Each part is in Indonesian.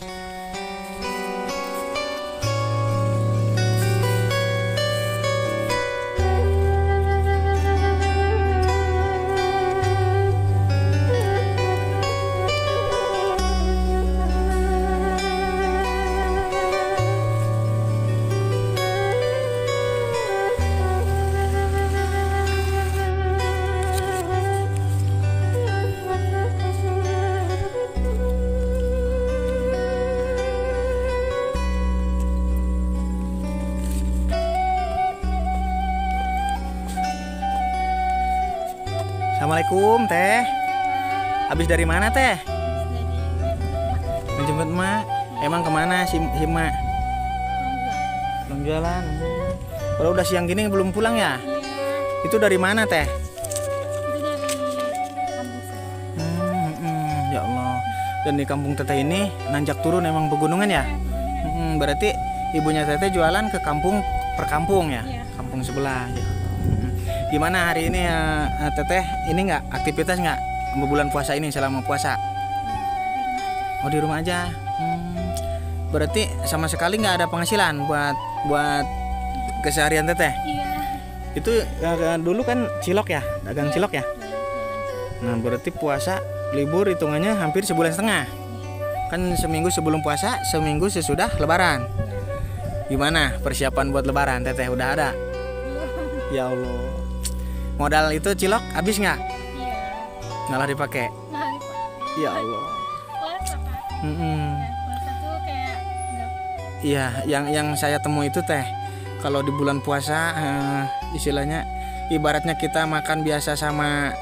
Bye. Assalamualaikum teh Habis dari mana teh? Menjemput mak Emang kemana si, si mak? Belum jalan Kalau udah siang gini belum pulang ya? Itu dari mana teh? Hmm, hmm, ya Allah Dan di kampung teteh ini nanjak turun emang pegunungan ya? Hmm, hmm berarti ibunya teteh jualan ke kampung per kampung ya? Iya. Kampung sebelah ya gimana hari ini ya teteh ini nggak aktivitas nggak bulan puasa ini selama puasa oh di rumah aja hmm, berarti sama sekali nggak ada penghasilan buat buat keseharian teteh iya. itu uh, dulu kan cilok ya dagang iya. cilok ya nah berarti puasa libur hitungannya hampir sebulan setengah kan seminggu sebelum puasa seminggu sesudah lebaran gimana persiapan buat lebaran teteh udah ada ya Allah modal itu cilok habis nggak iya malah dipakai ya Allah mm -mm. Iya, yang yang saya temui itu teh kalau di bulan puasa uh, istilahnya ibaratnya kita makan biasa sama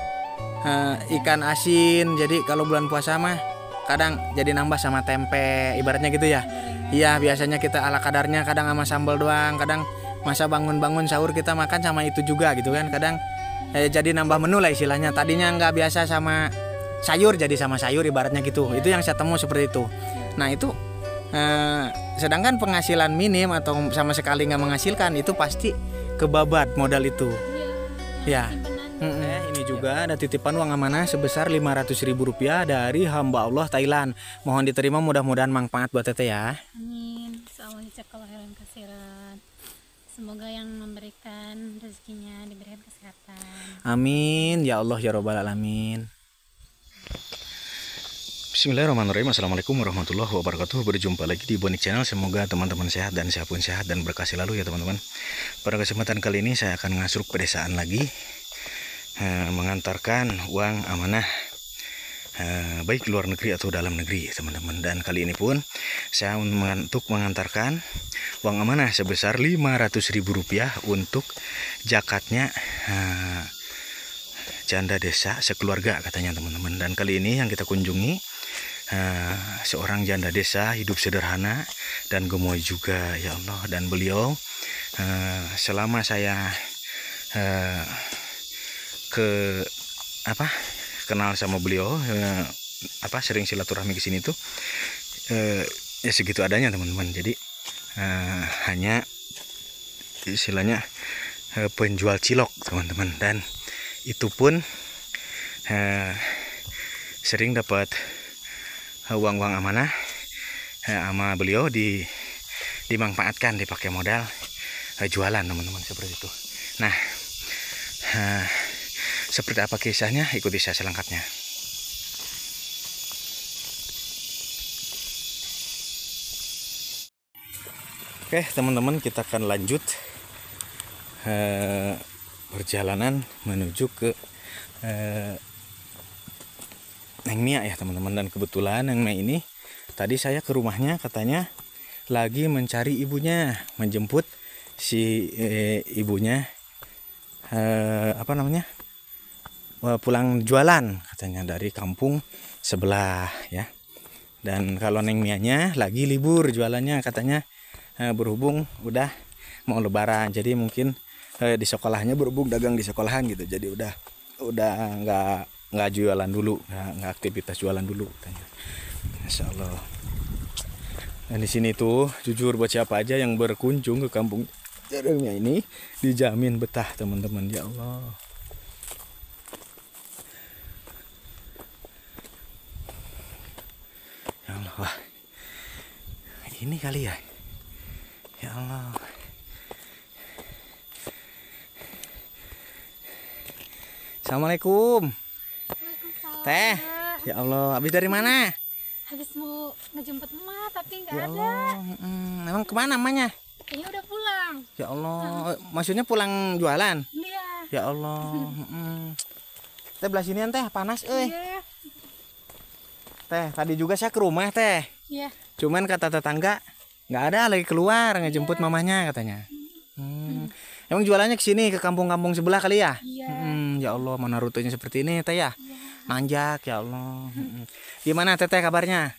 uh, ikan asin. Jadi kalau bulan puasa mah kadang jadi nambah sama tempe, ibaratnya gitu ya. Iya. iya, biasanya kita ala kadarnya kadang sama sambal doang, kadang masa bangun-bangun sahur kita makan sama itu juga gitu kan. Kadang eh, jadi nambah menu lah istilahnya tadinya nggak biasa sama sayur jadi sama sayur ibaratnya gitu itu yang saya temu seperti itu nah itu eh, sedangkan penghasilan minim atau sama sekali nggak menghasilkan itu pasti kebabat modal itu iya. ya, ya. Mm eh, ini juga ada titipan uang amanah sebesar ribu rupiah dari hamba Allah Thailand. Mohon diterima mudah-mudahan manfaat buat Tete ya. Amin. Semoga yang memberikan rezekinya diberikan kesehatan. Amin ya Allah ya robbal alamin. Bismillahirrahmanirrahim Assalamualaikum warahmatullahi wabarakatuh Berjumpa lagi di Bonik Channel Semoga teman-teman sehat dan sehat pun sehat dan berkasih lalu ya teman-teman Pada kesempatan kali ini saya akan ngasur pedesaan lagi eh, Mengantarkan uang amanah Eh, baik luar negeri atau dalam negeri teman-teman dan kali ini pun saya untuk mengantarkan uang amanah sebesar ribu rupiah untuk jakatnya uh, janda desa sekeluarga katanya teman-teman dan kali ini yang kita kunjungi uh, seorang janda desa hidup sederhana dan gemoy juga ya Allah dan beliau uh, selama saya uh, ke apa kenal sama beliau eh, apa sering silaturahmi ke sini tuh eh, ya segitu adanya teman-teman jadi eh, hanya istilahnya eh, penjual cilok teman-teman dan itu pun eh, sering dapat eh, uang-uang amanah eh, sama beliau di dimanfaatkan dipakai modal eh, jualan teman-teman seperti itu nah eh, seperti apa kisahnya? Ikuti saya selengkapnya. Oke teman-teman kita akan lanjut eh, perjalanan menuju ke eh, Neng Mia ya teman-teman dan kebetulan Neng Mia ini tadi saya ke rumahnya katanya lagi mencari ibunya menjemput si eh, ibunya eh, apa namanya Eh, pulang jualan katanya dari kampung sebelah ya dan kalau Neng Mianya lagi libur jualannya katanya eh, berhubung udah mau lebaran jadi mungkin eh, di sekolahnya berhubung dagang di sekolahan gitu jadi udah udah nggak nggak jualan dulu nggak aktivitas jualan dulu katanya Insya Allah dan di sini tuh jujur buat siapa aja yang berkunjung ke kampung jarangnya ini dijamin betah teman-teman ya Allah ya Allah wah ini kali ya ya Allah Assalamualaikum Teh Ya Allah, habis dari mana? Habis mau ngejemput emak tapi nggak ya ada. Hmm, emang kemana emaknya? Ini udah pulang. Ya Allah, hmm. eh, maksudnya pulang jualan? Iya. Ya Allah. hmm. Teh belah sinian teh panas, eh. Iya. Teh, tadi juga saya ke rumah teh. Iya. Cuman kata tetangga nggak ada lagi keluar ngejemput iya. mamanya katanya. Hmm. hmm. Emang jualannya ke sini ke kampung-kampung sebelah kali ya? Iya. Hmm, ya Allah, mana rutenya seperti ini teh ya? iya. Manjak ya Allah. Hmm. Gimana teteh kabarnya?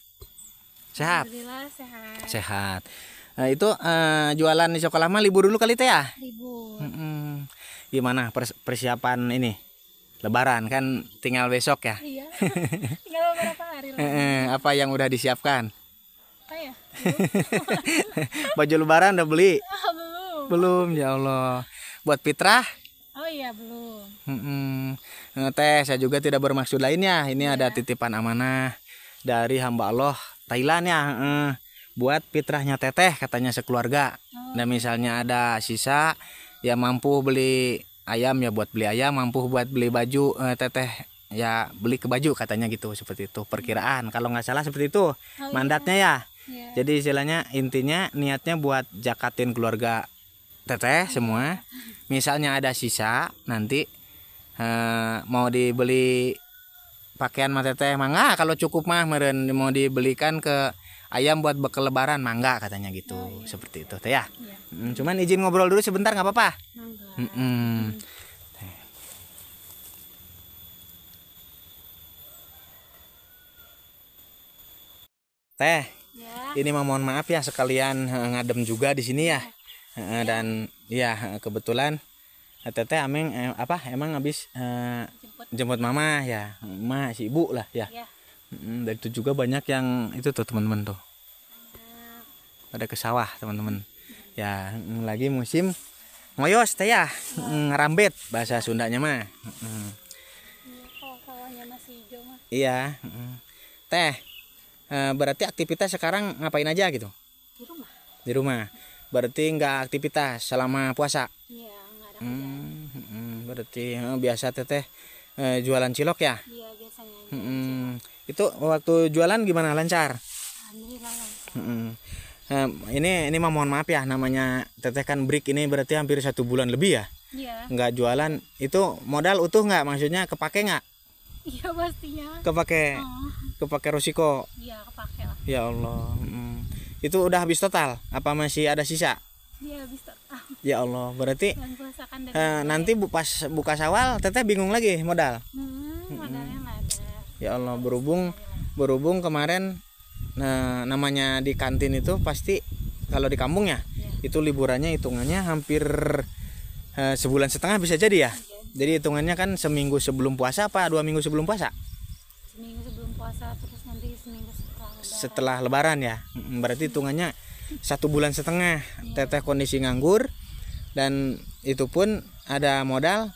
Sehat. sehat. Sehat. Nah, itu uh, jualan di sekolah mah libur dulu kali teh ya? Libur. Hmm. Gimana persiapan ini? Lebaran kan tinggal besok ya. Iya. tinggal beberapa hari lagi. apa yang udah disiapkan? Apa ya? Baju lebaran udah beli? Oh, belum. Belum ya Allah. Buat Fitrah? Oh iya belum. Hmm, teh saya juga tidak bermaksud lainnya. Ini ya. ada titipan amanah dari hamba Allah Thailand ya. Buat Fitrahnya Teteh katanya sekeluarga. Oh. Dan misalnya ada sisa ya mampu beli ayam ya buat beli ayam mampu buat beli baju eh, teteh ya beli ke baju katanya gitu seperti itu perkiraan kalau nggak salah seperti itu Halo. Oh, iya. mandatnya ya yeah. jadi istilahnya intinya niatnya buat jakatin keluarga teteh iya. semua misalnya ada sisa nanti eh, mau dibeli pakaian mah teteh mah kalau cukup mah meren mau dibelikan ke ayam buat bekal lebaran mangga katanya gitu oh, iya. seperti itu teh ya iya. Mm, cuman izin ngobrol dulu sebentar nggak apa-apa teh ya. ini mau mohon maaf ya sekalian ngadem juga di sini ya, ya. dan ya kebetulan teteh ameng eh, apa emang habis uh, jemput. mama ya ma si ibu lah ya, ya dari dan itu juga banyak yang itu tuh teman-teman tuh. Pada ke sawah teman-teman. Ya mm, lagi musim ngoyos teh ya mm, ngerambet bahasa Sundanya mah. Iya. Teh eh, berarti aktivitas sekarang ngapain aja gitu? Di rumah. Di rumah. Berarti nggak aktivitas selama puasa? Iya, nggak ada hmm, Berarti eh, biasa teteh eh, jualan cilok ya? Iya, biasanya. Hmm, itu waktu jualan gimana lancar hmm. nah, ini ini mah mohon maaf ya namanya teteh kan break ini berarti hampir satu bulan lebih ya Iya. nggak jualan itu modal utuh nggak maksudnya kepake nggak iya pastinya kepake oh. kepake Rosiko iya kepake lah ya Allah hmm. itu udah habis total apa masih ada sisa iya habis total ya Allah berarti eh, nanti bu pas buka sawal teteh bingung lagi modal hmm ya Allah berhubung berhubung kemarin nah namanya di kantin itu pasti kalau di kampung ya, ya. itu liburannya hitungannya hampir uh, sebulan setengah bisa jadi ya. jadi hitungannya kan seminggu sebelum puasa apa dua minggu sebelum puasa seminggu sebelum puasa terus nanti seminggu setelah lebaran. setelah lebaran ya hmm, berarti hitungannya satu bulan setengah ya. teteh kondisi nganggur dan itu pun ada modal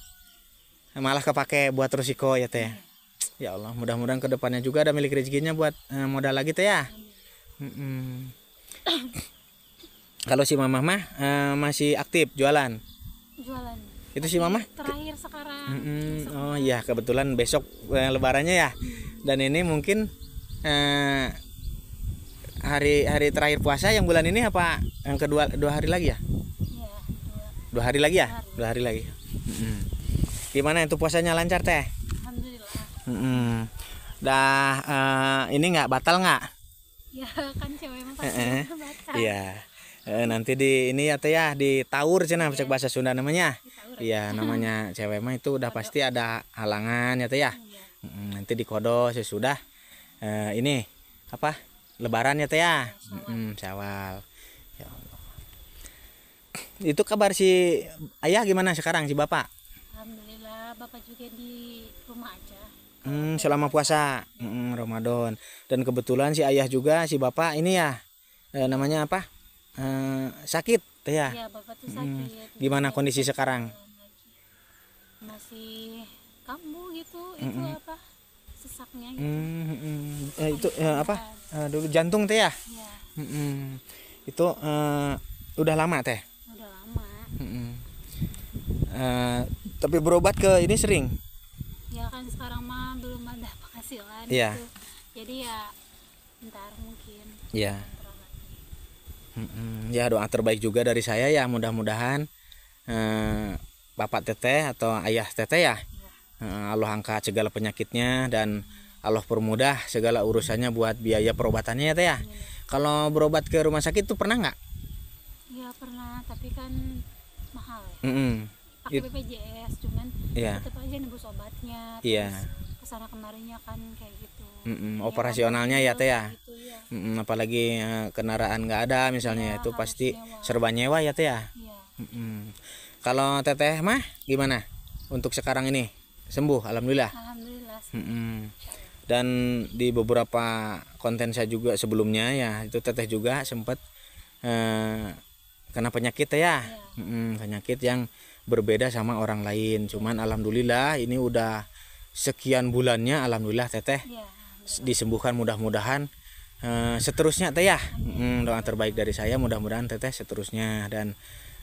malah kepake buat resiko ya teh iya ya Allah mudah-mudahan kedepannya juga ada milik rezekinya buat eh, modal lagi teh ya -mm. kalau si mamah mah eh, masih aktif jualan jualan itu si mamah terakhir sekarang -mm. oh iya kebetulan besok eh, lebarannya ya dan ini mungkin eh, hari hari terakhir puasa yang bulan ini apa yang kedua dua hari lagi ya, iya, iya. dua. hari lagi ya dua hari, lagi gimana itu puasanya lancar teh udah Dah uh, ini nggak batal nggak? Ya kan cewek mah eh, eh. batal. Iya. nanti di ini ya teh ya di taur cina yeah. bahasa Sunda namanya. Iya namanya cewek mah itu udah pasti ada halangan ya teh ya. Mm, nanti di kodo sesudah ya ini apa lebaran ya teh ya. Iya, syawal. Mm, Itu kabar si ayah gimana sekarang si bapak? Alhamdulillah bapak juga di rumah aja. Hmm, selama puasa hmm, Ramadan dan kebetulan si ayah juga si bapak ini ya eh, namanya apa eh, sakit ya, ya bapak tuh sakit, hmm, gimana kondisi sekarang masih kambuh gitu hmm, itu hmm. apa sesaknya gitu. hmm, hmm. hmm. Eh, itu eh, apa eh, dulu jantung teh ya, ya. Hmm, hmm. itu eh, udah lama teh udah lama hmm, hmm. Eh, tapi berobat ke ini sering iya Yeah. Gitu. jadi ya ntar mungkin iya mm ya doa terbaik juga dari saya ya mudah-mudahan eh, bapak teteh atau ayah teteh ya, iya. eh, Allah angkat segala penyakitnya dan Allah permudah segala urusannya buat biaya perobatannya ya teh ya. Iya. Kalau berobat ke rumah sakit tuh pernah nggak? Iya pernah, tapi kan mahal ya. Mm -hmm. Pakai BPJS cuman ya. tetap aja sobatnya. obatnya. Iya kesana kemarinnya kan kayak gitu mm -mm, operasionalnya ya teh ya, gitu, ya. Mm -mm, apalagi eh, kendaraan nggak ada misalnya ya, itu pasti nyewa. serba nyewa ya teh ya, ya. Mm -mm. kalau teteh mah gimana untuk sekarang ini sembuh alhamdulillah alhamdulillah sembuh. Mm -mm. dan di beberapa konten saya juga sebelumnya ya itu teteh juga sempat eh, kena penyakit ya, ya. Mm -mm, penyakit yang berbeda sama orang lain cuman alhamdulillah ini udah sekian bulannya alhamdulillah teteh ya, disembuhkan mudah-mudahan uh, seterusnya teh ya hmm, doa terbaik dari saya mudah-mudahan teteh seterusnya dan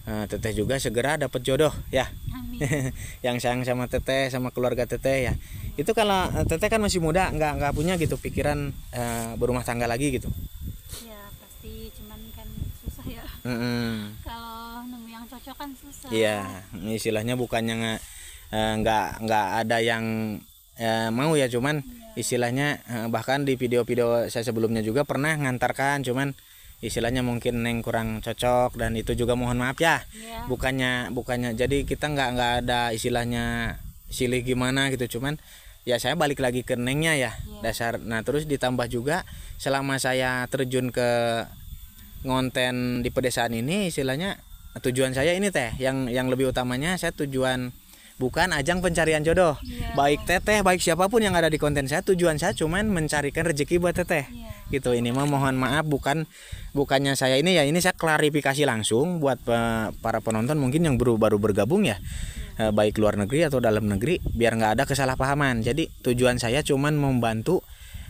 uh, teteh juga segera dapat jodoh ya Amin. yang sayang sama teteh sama keluarga teteh ya itu kalau eh, teteh kan masih muda nggak nggak punya gitu pikiran uh, berumah tangga lagi gitu ya pasti cuman kan susah ya mm -hmm. kalau nemu yang cocok kan susah iya istilahnya bukannya nggak Eh, nggak eh, nggak ada yang eh, mau ya cuman istilahnya eh, bahkan di video-video saya sebelumnya juga pernah ngantarkan cuman istilahnya mungkin neng kurang cocok dan itu juga mohon maaf ya iya. bukannya bukannya jadi kita nggak nggak ada istilahnya silih gimana gitu cuman ya saya balik lagi ke nengnya ya iya. dasar nah terus ditambah juga selama saya terjun ke ngonten di pedesaan ini istilahnya tujuan saya ini teh yang yang lebih utamanya saya tujuan bukan ajang pencarian jodoh. Yeah. Baik teteh, baik siapapun yang ada di konten saya, tujuan saya cuman mencarikan rezeki buat teteh. Yeah. Gitu. Ini mah mohon maaf bukan bukannya saya ini ya ini saya klarifikasi langsung buat para penonton mungkin yang baru baru bergabung ya. Yeah. Iya. Baik luar negeri atau dalam negeri biar nggak ada kesalahpahaman. Jadi tujuan saya cuman membantu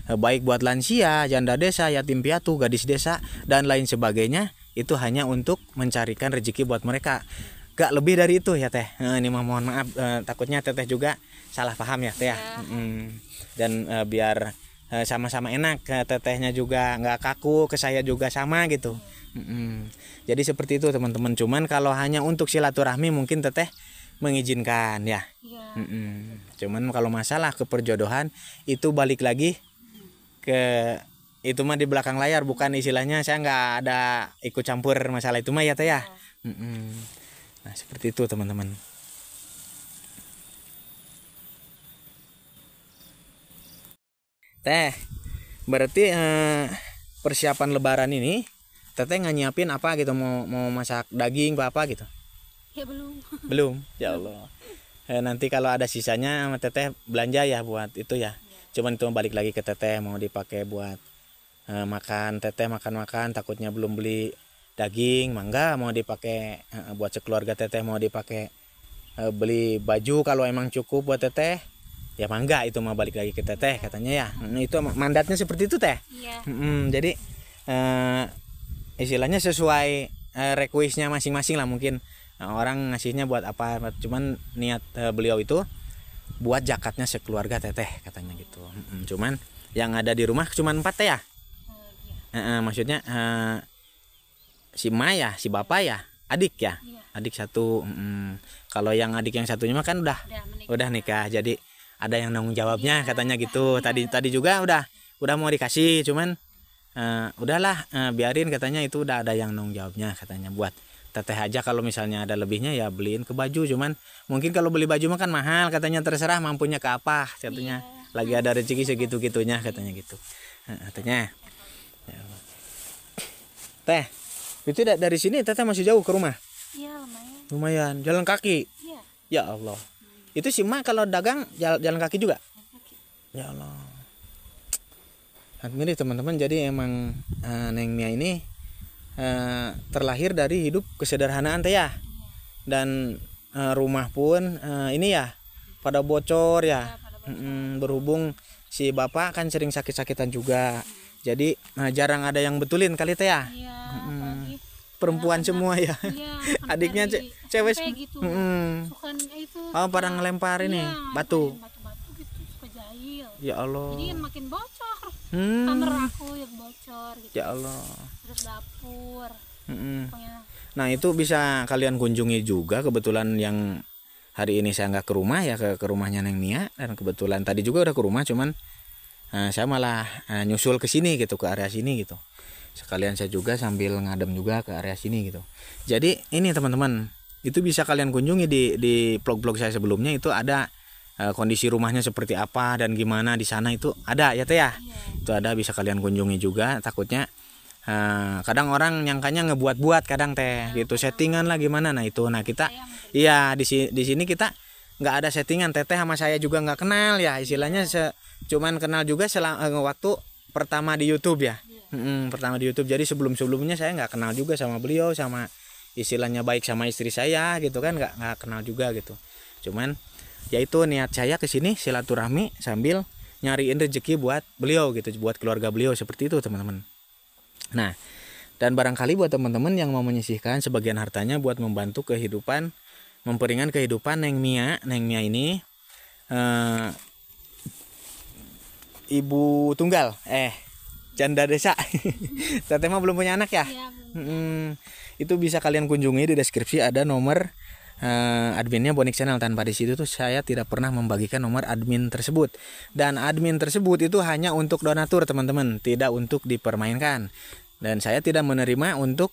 eh, baik buat lansia, janda desa, yatim piatu, gadis desa dan lain sebagainya itu hanya untuk mencarikan rezeki buat mereka gak lebih dari itu ya teh eh, ini mah mohon maaf uh, takutnya teteh juga salah paham ya teh ya, hmm. dan uh, biar sama-sama enak ke tetehnya juga nggak kaku ke saya juga sama gitu hmm jadi seperti itu teman-teman cuman kalau hanya untuk silaturahmi mungkin teteh mengizinkan ya, ya. hmm cuman kalau masalah keperjodohan itu balik lagi ke itu mah di belakang layar bukan istilahnya saya nggak ada ikut campur masalah itu mah ya teh ya mm-hmm nah seperti itu teman-teman teh berarti eh, persiapan lebaran ini teteh nggak nyiapin apa gitu mau mau masak daging apa apa gitu ya belum belum ya allah eh, nanti kalau ada sisanya sama teteh belanja ya buat itu ya, ya. cuman itu balik lagi ke teteh mau dipakai buat eh, makan teteh makan makan takutnya belum beli daging mangga mau dipakai eh, buat sekeluarga teteh mau dipakai eh, beli baju kalau emang cukup buat teteh ya mangga itu mau balik lagi ke teteh katanya ya nah, itu mandatnya seperti itu teh iya. hmm, jadi uh, istilahnya sesuai uh, requestnya masing-masing lah mungkin nah, orang ngasihnya buat apa cuman niat uh, beliau itu buat jakatnya sekeluarga teteh katanya gitu hmm, cuman yang ada di rumah cuman empat teh ya ya. uh, uh, maksudnya uh, si Maya si bapak ya adik ya iya. adik satu hmm. kalau yang adik yang satunya mah kan udah udah udah nikah. jadi ada yang nanggung jawabnya iya. katanya iya, gitu tadi tadi juga udah udah mau dikasih cuman uh, udahlah uh, biarin katanya itu udah ada yang nanggung jawabnya katanya buat teteh aja kalau misalnya ada lebihnya ya beliin ke baju cuman mungkin kalau beli baju mah kan mahal katanya terserah mampunya ke apa katanya iya. lagi ada rezeki iya. segitu gitunya katanya gitu eh, katanya ya. teh itu dari sini teteh masih jauh ke rumah? Iya, lumayan. Lumayan, jalan kaki. Iya. Ya Allah. Hmm. Itu si Mak kalau dagang jalan, jalan kaki juga? Ya Allah. Admirih teman-teman, jadi emang uh, Neng Mia ini uh, terlahir dari hidup kesederhanaan teh ya. Dan uh, rumah pun uh, ini ya pada bocor ya. ya pada bocor. Mm, berhubung si bapak kan sering sakit-sakitan juga. Hmm. Jadi uh, jarang ada yang betulin kali teh ya. Iya perempuan iya, semua ya. Iya, Adiknya ce cewek gitu. Hmm. itu. Oh, parang ngelempar ini iya, batu. Gitu, ya Allah. Jadi makin bocor. Hmm. Kamar aku yang bocor gitu. Ya Allah. Terus dapur. Mm -mm. Nah, itu bisa kalian kunjungi juga kebetulan yang hari ini saya nggak ke rumah ya ke, ke rumahnya Neng Mia dan kebetulan tadi juga udah ke rumah cuman uh, saya malah uh, nyusul ke sini gitu ke area sini gitu sekalian saya juga sambil ngadem juga ke area sini gitu jadi ini teman-teman itu bisa kalian kunjungi di di blog-blog saya sebelumnya itu ada e, kondisi rumahnya seperti apa dan gimana di sana itu ada ya teh ya iya. itu ada bisa kalian kunjungi juga takutnya e, kadang orang nyangkanya ngebuat-buat kadang teh ah, gitu iya. settingan lah gimana nah itu nah kita gitu. iya di di sini kita nggak ada settingan teteh sama saya juga nggak kenal ya istilahnya iya. se, cuman kenal juga selama eh, waktu pertama di YouTube ya pertama di YouTube. Jadi sebelum-sebelumnya saya nggak kenal juga sama beliau, sama istilahnya baik sama istri saya gitu kan nggak nggak kenal juga gitu. Cuman ya itu niat saya ke sini silaturahmi sambil nyariin rezeki buat beliau gitu, buat keluarga beliau seperti itu teman-teman. Nah, dan barangkali buat teman-teman yang mau menyisihkan sebagian hartanya buat membantu kehidupan, memperingan kehidupan Neng Mia, Neng Mia ini eh, ibu tunggal, eh canda desa teteh mah belum punya anak ya, ya hmm, itu bisa kalian kunjungi di deskripsi ada nomor uh, adminnya Bonik Channel tanpa di situ tuh saya tidak pernah membagikan nomor admin tersebut dan admin tersebut itu hanya untuk donatur teman-teman tidak untuk dipermainkan dan saya tidak menerima untuk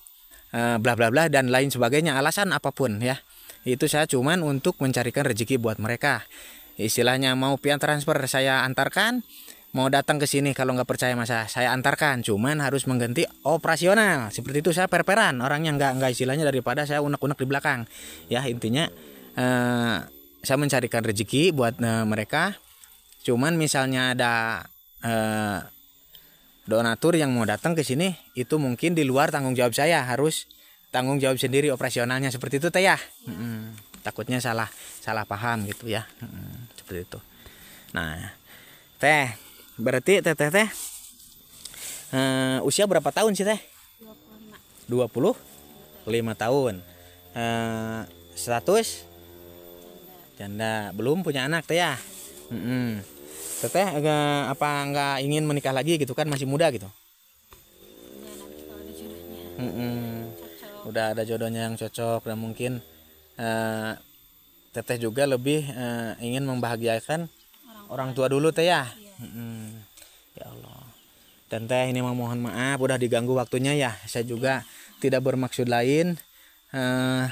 eh, bla bla bla dan lain sebagainya alasan apapun ya itu saya cuman untuk mencarikan rezeki buat mereka istilahnya mau pian transfer saya antarkan mau datang ke sini kalau nggak percaya masa saya antarkan cuman harus mengganti operasional seperti itu saya perperan orangnya nggak nggak istilahnya daripada saya unek-unek di belakang ya intinya eh, saya mencarikan rezeki buat eh, mereka cuman misalnya ada eh, donatur yang mau datang ke sini itu mungkin di luar tanggung jawab saya harus tanggung jawab sendiri operasionalnya seperti itu teh ya hmm, takutnya salah salah paham gitu ya hmm, seperti itu nah teh Berarti teteh teh uh, usia berapa tahun sih teh? 25. lima tahun. Uh, eh, status janda. Belum punya anak teh ya? Mm -mm. Teteh agak eh, apa nggak ingin menikah lagi gitu kan masih muda gitu? mm -mm. Udah ada jodohnya yang cocok dan mungkin uh, teteh juga lebih uh, ingin membahagiakan orang, orang tua dulu teh ya. Iya hmm, ya Allah dan teh ini mohon maaf udah diganggu waktunya ya saya juga tidak bermaksud lain uh,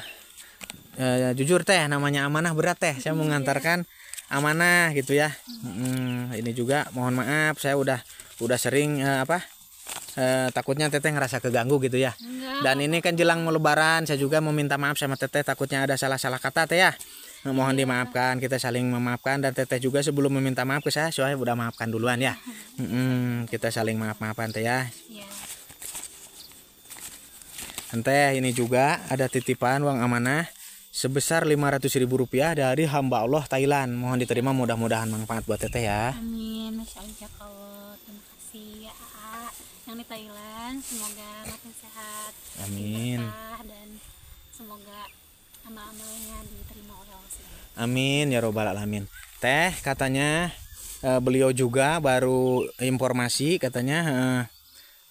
uh, jujur teh namanya amanah berat teh saya mengantarkan amanah gitu ya hmm, ini juga mohon maaf saya udah udah sering uh, apa Uh, takutnya teteh ngerasa keganggu gitu ya. Dan ini kan jelang mau lebaran, saya juga meminta maaf sama teteh takutnya ada salah-salah kata teh ya mohon dimaafkan kita saling memaafkan dan teteh juga sebelum meminta maaf ke saya soalnya udah maafkan duluan ya Hmm, kita saling maaf maafan teh ya iya. teh ini juga ada titipan uang amanah sebesar 500 ribu rupiah dari hamba Allah Thailand mohon diterima mudah-mudahan manfaat buat teteh ya amin masya Allah terima kasih ya yang di Thailand semoga makin sehat amin dan semoga amal-amalnya diterima oleh Allah Amin ya robbal alamin. Teh katanya eh, beliau juga baru informasi katanya eh,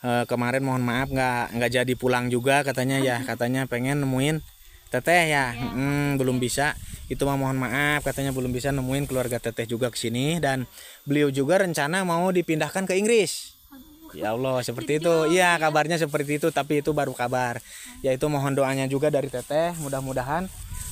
eh, kemarin mohon maaf nggak nggak jadi pulang juga katanya ya katanya pengen nemuin teteh ya, iya, ya. Hmm, belum bisa itu mah mohon maaf katanya belum bisa nemuin keluarga teteh juga ke sini dan beliau juga rencana mau dipindahkan ke Inggris Ya Allah, seperti itu. Iya, kabarnya seperti itu, tapi itu baru kabar. Yaitu mohon doanya juga dari Teteh, mudah-mudahan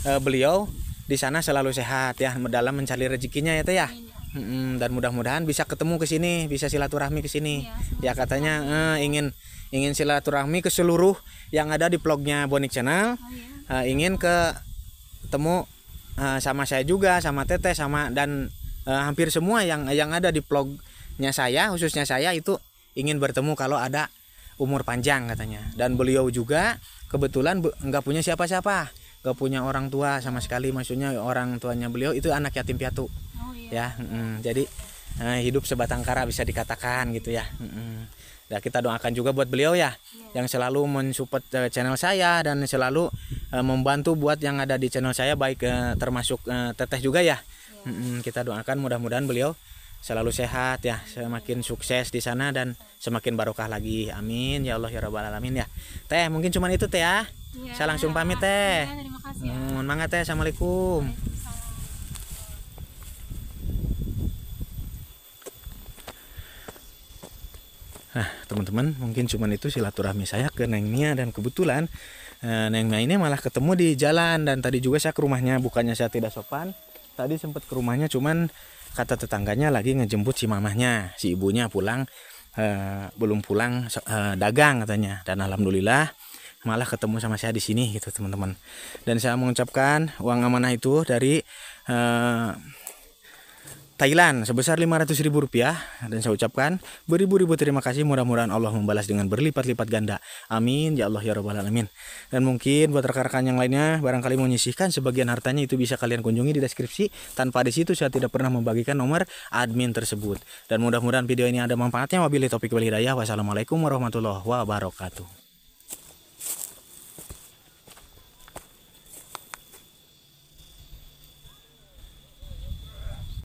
eh, beliau di sana selalu sehat ya dalam mencari rezekinya ya Teh ya. Hmm, dan mudah-mudahan bisa ketemu ke sini, bisa silaturahmi ke sini. Ya, ya katanya eh, ingin ingin silaturahmi ke seluruh yang ada di vlognya Bonik Channel. Oh, iya. eh, ingin ke ketemu eh, sama saya juga, sama Teteh, sama dan eh, hampir semua yang yang ada di vlognya saya khususnya saya itu ingin bertemu kalau ada umur panjang katanya dan beliau juga kebetulan nggak punya siapa-siapa nggak punya orang tua sama sekali maksudnya orang tuanya beliau itu anak yatim piatu oh, iya. ya mm, jadi eh, hidup sebatang kara bisa dikatakan gitu ya mm, kita doakan juga buat beliau ya yeah. yang selalu mensupport uh, channel saya dan selalu uh, membantu buat yang ada di channel saya baik uh, termasuk uh, teteh juga ya yeah. mm, kita doakan mudah-mudahan beliau selalu sehat ya, semakin sukses di sana dan semakin barokah lagi. Amin ya Allah ya rabbal alamin ya. Teh, mungkin cuman itu teh ya. ya Saya langsung pamit teh. Ya, terima kasih. Ya. mangga teh. Assalamualaikum. Nah, teman-teman, mungkin cuman itu silaturahmi saya ke Neng Mia dan kebetulan eh, Neng Mia ini malah ketemu di jalan dan tadi juga saya ke rumahnya, bukannya saya tidak sopan. Tadi sempat ke rumahnya cuman kata tetangganya lagi ngejemput si mamahnya si ibunya pulang eh, belum pulang eh, dagang katanya dan alhamdulillah malah ketemu sama saya di sini gitu teman-teman dan saya mengucapkan uang amanah itu dari eh, Thailand sebesar 500 ribu rupiah dan saya ucapkan beribu-ribu terima kasih mudah-mudahan Allah membalas dengan berlipat-lipat ganda amin ya Allah ya Rabbal Alamin dan mungkin buat rekan-rekan yang lainnya barangkali menyisihkan sebagian hartanya itu bisa kalian kunjungi di deskripsi tanpa di situ saya tidak pernah membagikan nomor admin tersebut dan mudah-mudahan video ini ada manfaatnya wabillahi topik wal hidayah wassalamualaikum warahmatullahi wabarakatuh